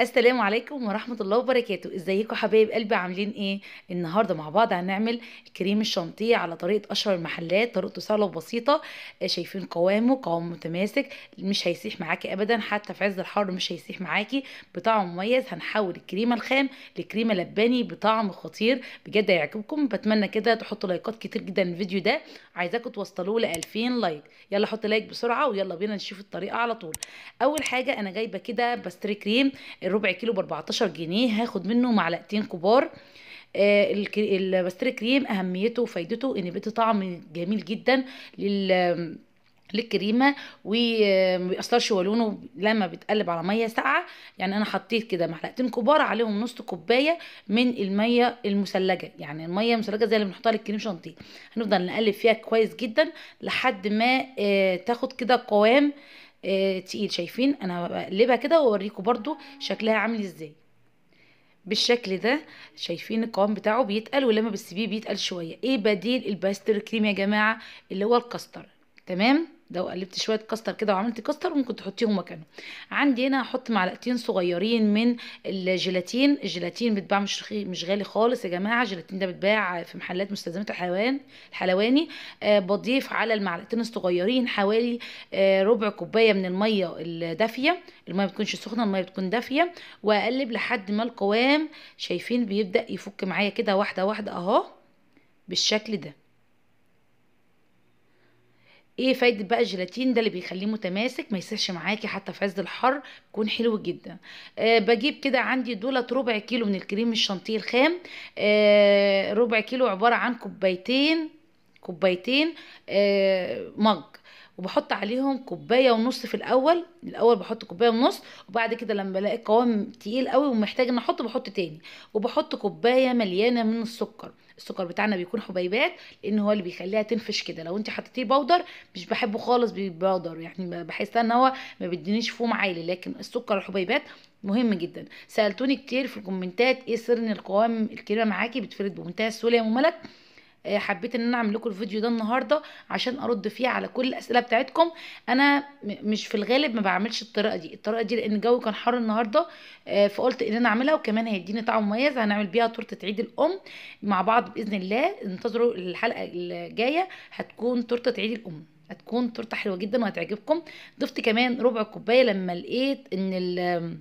السلام عليكم ورحمة الله وبركاته ازيكم حبايب قلبي عاملين ايه النهاردة مع بعض هنعمل كريم الشانتيه على طريقة اشهر المحلات طريقته سهلة وبسيطة آه، شايفين قوامه قوام متماسك مش هيسيح معاكي ابدا حتى في عز الحر مش هيسيح معاكي بطعم مميز هنحول الكريمة الخام لكريمة لباني بطعم خطير بجد هيعجبكم بتمنى كده تحطوا لايكات كتير جدا للفيديو ده عايزاكم توصلوه ل 2000 لايك يلا حط لايك بسرعة ويلا بينا نشوف الطريقة على طول اول حاجة انا جايبة كده باستري كريم الربع كيلو ب 14 جنيه هاخد منه معلقتين كبار آه، الباستري كريم اهميته وفايدته ان بيدي طعم جميل جدا لل للكريمه وما بيأثرش ولونه لما بتقلب على ميه ساقعه يعني انا حطيت كده معلقتين كبار عليهم نص كوبايه من الميه المثلجه يعني الميه المثلجه زي اللي بنحطها للكريم شانتيه هنفضل نقلب فيها كويس جدا لحد ما آه، تاخد كده قوام آه، تقيل شايفين انا بقلبها كده واوريكم برضو شكلها عامل ازاي بالشكل ده شايفين القوام بتاعه بيتقل ولما بتسيبيه بيتقل شويه ايه بديل الباستر كريم يا جماعه اللي هو الكاستر تمام ده وقلبت شويه كاستر كده وعملت كاستر ممكن تحطيهم مكانه عندي هنا هحط معلقتين صغيرين من الجيلاتين الجيلاتين بيتباع مش مش غالي خالص يا جماعه الجيلاتين ده بيتباع في محلات مستلزمات الحيوان الحلواني آه بضيف على المعلقتين الصغيرين حوالي آه ربع كوبايه من الميه الدافيه الميه ما بتكونش سخنه الميه بتكون دافيه واقلب لحد ما القوام شايفين بيبدا يفك معايا كده واحده واحده اهو بالشكل ده ايه فايده بقى الجيلاتين ده اللي بيخليه متماسك ما يسهش معاكي حتى في عز الحر بيكون حلو جدا آه بجيب كده عندي دولت ربع كيلو من الكريم الشانتيه الخام آه ربع كيلو عباره عن كوبايتين كوبايتين آه مج وبحط عليهم كوبايه ونص في الاول الاول بحط كوبايه ونص وبعد كده لما بلاقي القوام تقيل قوي ومحتاج ان احط بحط تاني وبحط كوبايه مليانه من السكر السكر بتاعنا بيكون حبيبات لان هو اللي بيخليها تنفش كده لو انت حطيتيه بودر مش بحبه خالص بالبودر يعني بحس ان هو ما بيدينيش فوم عالي لكن السكر الحبيبات مهم جدا سالتوني كتير في الكومنتات ايه سر ان القوام الكريمه معاكي بتفرد بمنتهى السهوله يا ام ملك آه، حبيت ان انا اعمل لكم الفيديو ده النهارده عشان ارد فيه على كل الاسئله بتاعتكم انا مش في الغالب ما بعملش الطريقه دي الطريقه دي لان الجو كان حر النهارده آه، فقلت ان انا اعملها وكمان هيديني طعم مميز هنعمل بيها تورته عيد الام مع بعض باذن الله انتظروا الحلقه الجايه هتكون تورته عيد الام هتكون تورته حلوه جدا وهتعجبكم ضفت كمان ربع كوبايه لما لقيت ان ال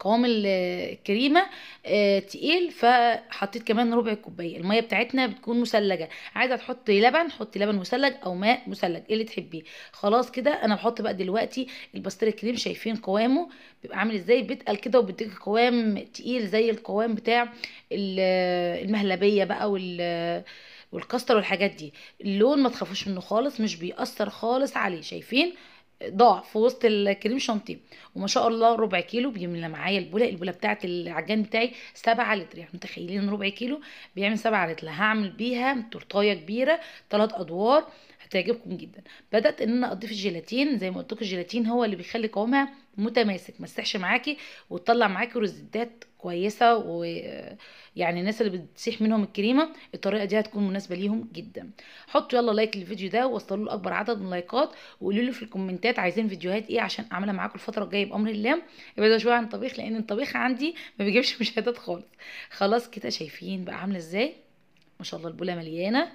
قوام الكريمه آه، تقيل فحطيت كمان ربع كوبايه الميه بتاعتنا بتكون مثلجه عايزه تحطي لبن حطي لبن مثلج او ماء مثلج إيه اللي تحبيه خلاص كده انا بحط بقى دلوقتي البستر الكريم شايفين قوامه بيبقى عامل ازاي بيتقل كده وبيديك قوام تقيل زي القوام بتاع المهلبيه بقى وال والكاستر والحاجات دي اللون ما تخافوش منه خالص مش بيأثر خالص عليه شايفين ضاع في وسط الكريم شانتيه وما شاء الله ربع كيلو بيملى معايا البوله البوله بتاعه العجان بتاعي 7 لتر يعني متخيلين ربع كيلو بيعمل 7 لتر هعمل بيها تورتايه كبيره 3 ادوار هتعجبكم جدا بدات ان انا اضيف الجيلاتين زي ما قلت لكم الجيلاتين هو اللي بيخلي قوامها متماسك ما تسيحش معاكي وتطلع معاكي رزدات كويسه ويعني الناس اللي بتسيح منهم الكريمه الطريقه دي هتكون مناسبه ليهم جدا حطوا يلا لايك للفيديو ده وصلوا له اكبر عدد من اللايكات وقولوا لي في الكومنتات عايزين فيديوهات ايه عشان اعملها معاكم الفتره الجايه بامر الله ابعدوا شويه عن الطبيخ لان الطبيخ عندي ما بيجيبش مشاهدات خالص خلاص كده شايفين بقى عامله ازاي ما شاء الله البوله مليانه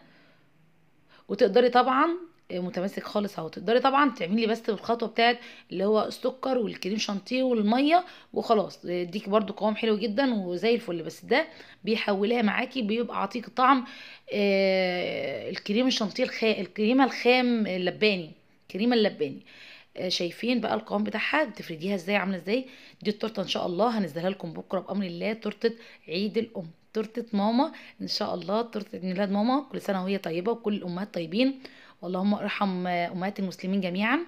وتقدري طبعا آه، متماسك خالص اهو تقدري طبعا تعملي بس الخطوه بتاعت اللي هو السكر والكريم شانتيه والميه وخلاص آه، يديكي برده قوام حلو جدا وزي الفل بس ده بيحولها معاكي بيبقى عطيك طعم آه الكريم الشانتيه الخ... الكريمه الخام اللباني الكريمه اللباني آه شايفين بقى القوام بتاعها بتفرديها ازاي عامله ازاي دي التورته ان شاء الله هنزلها لكم بكره بامر الله تورته عيد الام تورته ماما ان شاء الله تورته ميلاد ماما كل سنه وهي طيبه وكل الامهات طيبين اللهم ارحم امهات المسلمين جميعا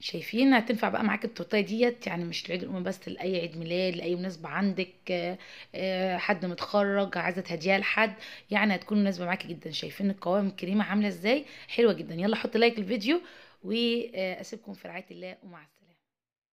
شايفين هتنفع بقى معاك التورته ديت يعني مش لعيد الام بس لاي عيد ميلاد لاي مناسبه عندك آه، آه، حد متخرج عايزه تهديها لحد يعني هتكون مناسبه معاكي جدا شايفين القوام الكريمه عامله ازاي حلوه جدا يلا حط لايك الفيديو واسيبكم في رعايه الله ومع السلامه